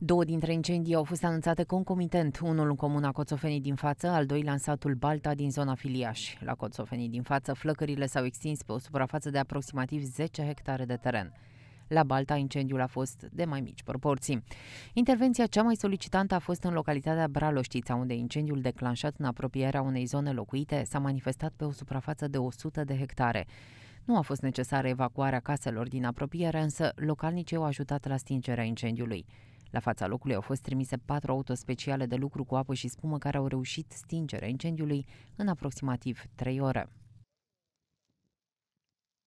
Două dintre incendii au fost anunțate concomitent, unul în comuna Coțofenii din față, al doilea în satul Balta din zona Filiaș. La Coțofenii din față, flăcările s-au extins pe o suprafață de aproximativ 10 hectare de teren. La Balta, incendiul a fost de mai mici proporții. Intervenția cea mai solicitantă a fost în localitatea Braloștița, unde incendiul declanșat în apropierea unei zone locuite s-a manifestat pe o suprafață de 100 de hectare. Nu a fost necesară evacuarea caselor din apropiere, însă localnicii au ajutat la stingerea incendiului. La fața locului au fost trimise patru autospeciale de lucru cu apă și spumă care au reușit stingerea incendiului în aproximativ 3 ore.